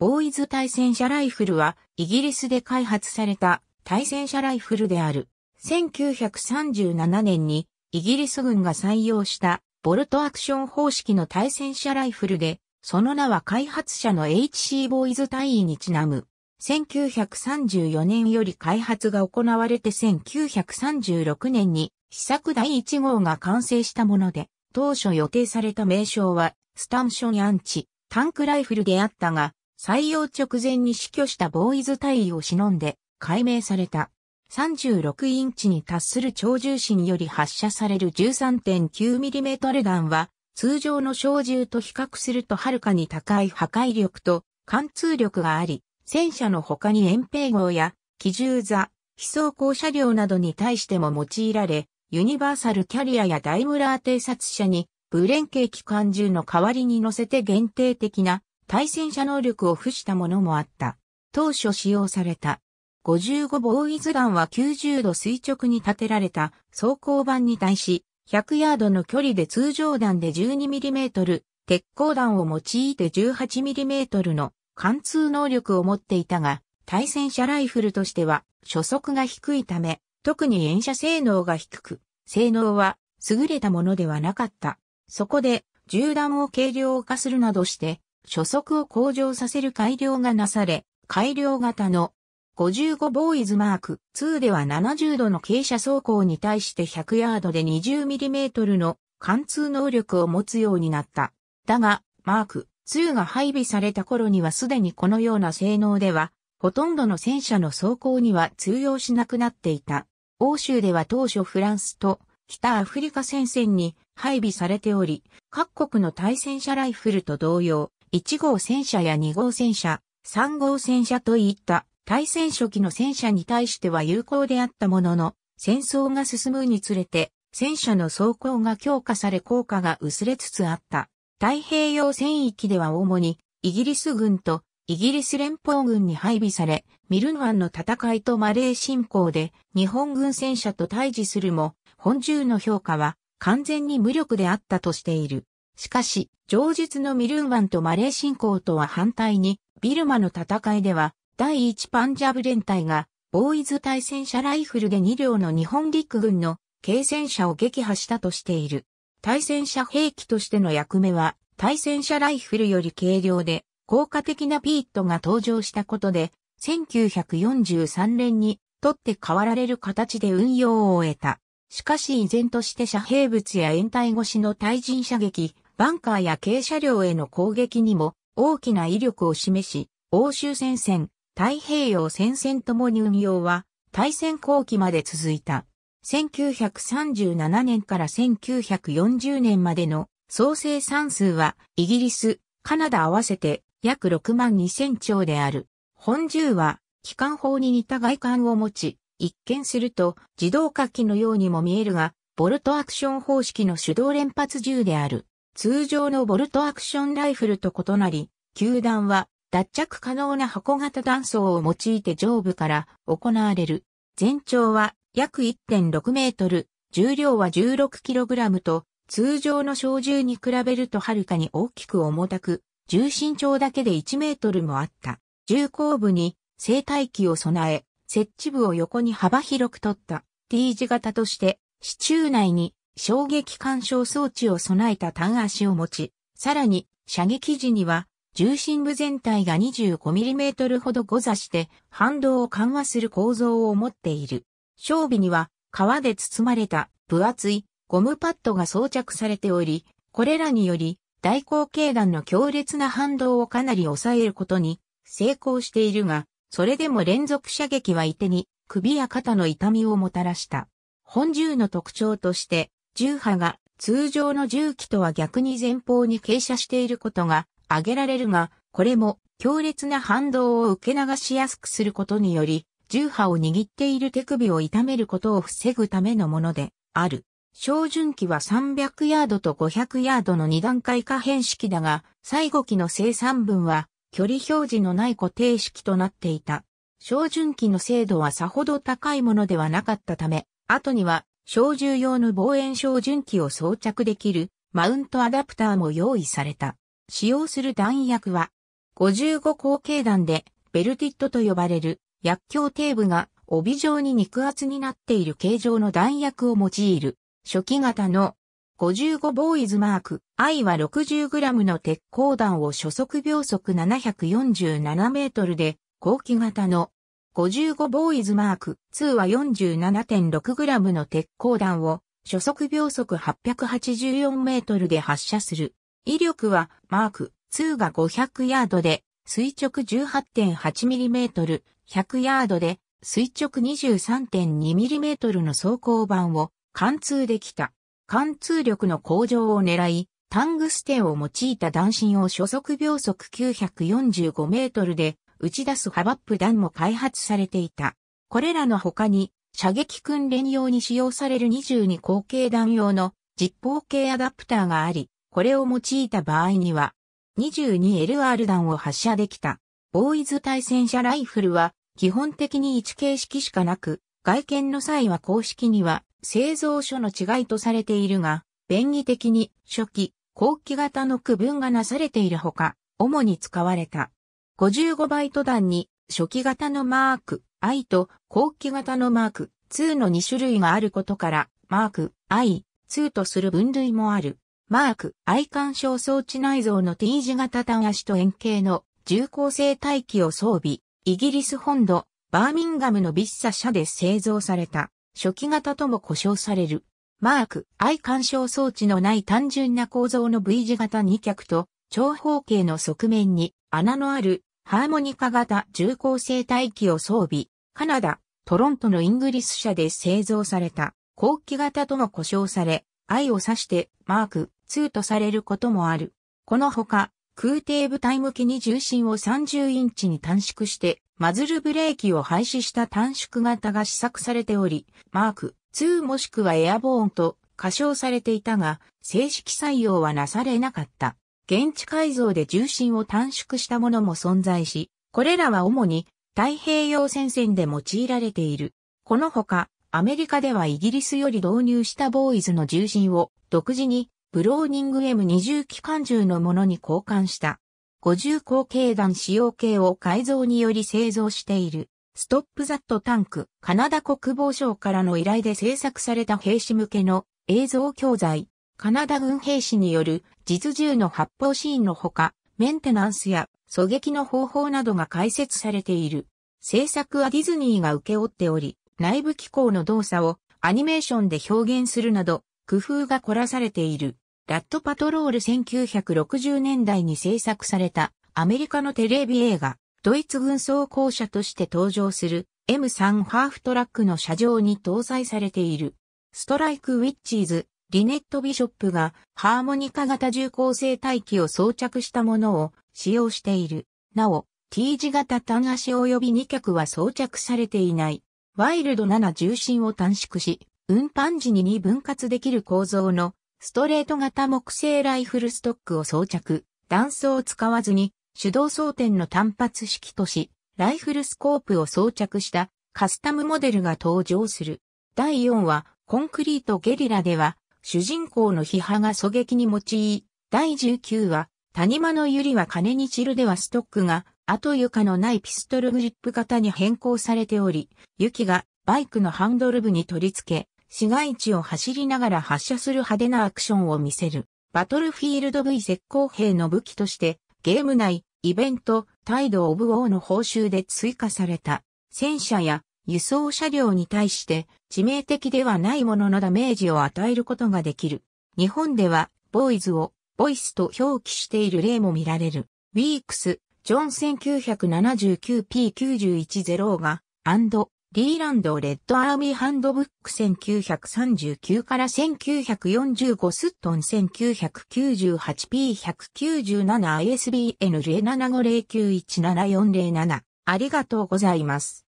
ボーイズ対戦車ライフルは、イギリスで開発された対戦車ライフルである。1937年に、イギリス軍が採用したボルトアクション方式の対戦車ライフルで、その名は開発者の HC ボーイズ隊員にちなむ。1934年より開発が行われて1936年に試作第1号が完成したもので、当初予定された名称はスタンションアンチ、タンクライフルであったが、採用直前に死去したボーイズ隊を忍んで解明された。36インチに達する超重心により発射される 13.9mm 弾は通常の小銃と比較するとはるかに高い破壊力と貫通力があり、戦車の他に遠平号や機銃座、飛装甲車両などに対しても用いられ、ユニバーサルキャリアやダイムラー偵察車に、ブレン系機関銃の代わりに乗せて限定的な対戦車能力を付したものもあった。当初使用された。55ボーイズガンは90度垂直に立てられた装甲板に対し、100ヤードの距離で通常弾で 12mm、鉄鋼弾を用いて 18mm の貫通能力を持っていたが、対戦車ライフルとしては初速が低いため、特に炎射性能が低く、性能は優れたものではなかった。そこで、銃弾を軽量化するなどして、初速を向上させる改良がなされ、改良型の55ボーイズマーク2では70度の傾斜走行に対して100ヤードで 20mm の貫通能力を持つようになった。だが、マーク2が配備された頃にはすでにこのような性能では、ほとんどの戦車の走行には通用しなくなっていた。欧州では当初フランスと北アフリカ戦線に配備されており、各国の対戦車ライフルと同様、1号戦車や2号戦車、3号戦車といった対戦初期の戦車に対しては有効であったものの、戦争が進むにつれて、戦車の走行が強化され効果が薄れつつあった。太平洋戦域では主に、イギリス軍とイギリス連邦軍に配備され、ミルン湾の戦いとマレー侵攻で日本軍戦車と対峙するも、本銃の評価は完全に無力であったとしている。しかし、上述のミルン湾とマレー侵攻とは反対に、ビルマの戦いでは、第1パンジャブ連隊が、ボーイズ対戦車ライフルで2両の日本陸軍の軽戦車を撃破したとしている。対戦車兵器としての役目は、対戦車ライフルより軽量で、効果的なピートが登場したことで、1943年に取って代わられる形で運用を終えた。しかし依然として遮蔽物や延体越しの対人射撃、バンカーや軽車両への攻撃にも大きな威力を示し、欧州戦線、太平洋戦線ともに運用は、大戦後期まで続いた。1937年から1940年までの総生産数は、イギリス、カナダ合わせて約6万2000兆である。本銃は、機関砲に似た外観を持ち、一見すると自動火器のようにも見えるが、ボルトアクション方式の手動連発銃である。通常のボルトアクションライフルと異なり、球弾は脱着可能な箱型弾倉を用いて上部から行われる。全長は約1.6メートル、重量は 16kg と、通常の小銃に比べるとはるかに大きく重たく、重心長だけで1メートルもあった。重厚部に生体器を備え、設置部を横に幅広く取った T 字型として、支柱内に衝撃干渉装置を備えた単足を持ち、さらに射撃時には重心部全体が 25mm ほど誤座して反動を緩和する構造を持っている。装備には革で包まれた分厚いゴムパッドが装着されており、これらにより大口径弾の強烈な反動をかなり抑えることに成功しているが、それでも連続射撃は相手に首や肩の痛みをもたらした。本銃の特徴として重波が通常の重機とは逆に前方に傾斜していることが挙げられるが、これも強烈な反動を受け流しやすくすることにより、重波を握っている手首を痛めることを防ぐためのものである。照準機は300ヤードと500ヤードの2段階可変式だが、最後機の生産分は距離表示のない固定式となっていた。照準機の精度はさほど高いものではなかったため、後には小銃用の望遠小準器を装着できるマウントアダプターも用意された。使用する弾薬は、55口径弾でベルティットと呼ばれる薬莢底部が帯状に肉厚になっている形状の弾薬を用いる初期型の55ボーイズマーク I は 60g の鉄鋼弾を初速秒速747メートルで後期型の55ボーイズマーク2は 47.6g の鉄鋼弾を初速秒速884メートルで発射する。威力はマーク2が500ヤードで垂直 18.8mm、100ヤードで垂直 23.2mm の走行板を貫通できた。貫通力の向上を狙い、タングステンを用いた弾身を初速秒速945メートルで打ち出すハバップ弾も開発されていた。これらの他に、射撃訓練用に使用される22口径弾用の実砲系アダプターがあり、これを用いた場合には、22LR 弾を発射できた。ボーイズ対戦車ライフルは、基本的に1形式しかなく、外見の際は公式には製造所の違いとされているが、便宜的に初期、後期型の区分がなされているほか、主に使われた。55バイト段に初期型のマーク I と後期型のマーク2の2種類があることから、マーク I、2とする分類もある。マーク I 干渉装置内蔵の T 字型端足と円形の重厚性待機を装備、イギリス本土、バーミンガムのビッサ社で製造された、初期型とも呼称される。マーク I 干渉装置のない単純な構造の V 字型2脚と、長方形の側面に穴のあるハーモニカ型重厚生体機を装備、カナダ、トロントのイングリス社で製造された、後期型とも呼称され、愛を指してマーク2とされることもある。このほか、空挺部隊向けに重心を30インチに短縮して、マズルブレーキを廃止した短縮型が試作されており、マーク2もしくはエアボーンと過称されていたが、正式採用はなされなかった。現地改造で重心を短縮したものも存在し、これらは主に太平洋戦線で用いられている。このほか、アメリカではイギリスより導入したボーイズの重心を独自にブローニング M20 機関銃のものに交換した。50口径弾使用系を改造により製造している。ストップザットタンク、カナダ国防省からの依頼で制作された兵士向けの映像教材、カナダ軍兵士による実銃の発砲シーンのほか、メンテナンスや狙撃の方法などが解説されている。制作はディズニーが受け負っており、内部機構の動作をアニメーションで表現するなど、工夫が凝らされている。ラットパトロール1960年代に制作されたアメリカのテレビ映画、ドイツ軍装甲車として登場する M3 ハーフトラックの車上に搭載されている。ストライクウィッチーズリネット・ビショップがハーモニカ型重構成大気を装着したものを使用している。なお、T 字型単足及び2脚は装着されていない。ワイルド7重心を短縮し、運搬時に2分割できる構造のストレート型木製ライフルストックを装着。断層を使わずに手動装填の単発式とし、ライフルスコープを装着したカスタムモデルが登場する。第4話、コンクリートゲリラでは、主人公の批判が狙撃に用い、第19話、谷間のユリは金に散るではストックが、後床のないピストルグリップ型に変更されており、雪がバイクのハンドル部に取り付け、市街地を走りながら発射する派手なアクションを見せる。バトルフィールド V 石膏兵の武器として、ゲーム内、イベント、態度オブ王ーの報酬で追加された。戦車や輸送車両に対して致命的ではないもののダメージを与えることができる。日本では、ボーイズをボイスと表記している例も見られる。ウィークス、ジョン 1979P91-0 が、アンド、リーランド・レッド・アーミー・ハンドブック1939から1945スットン1 9 9 8 p 1 9 7 i s b n 0 7 5 0 9 1 7 4 7 4 0 7ありがとうございます。